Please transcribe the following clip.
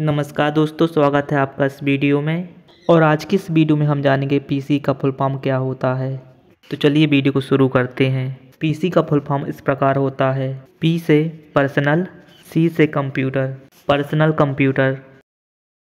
नमस्कार दोस्तों स्वागत है आपका इस वीडियो में और आज की इस वीडियो में हम जानेंगे पीसी का फुल फॉर्म क्या होता है तो चलिए वीडियो को शुरू करते हैं पीसी का फुल फॉर्म इस प्रकार होता है पी से पर्सनल सी से कंप्यूटर पर्सनल कंप्यूटर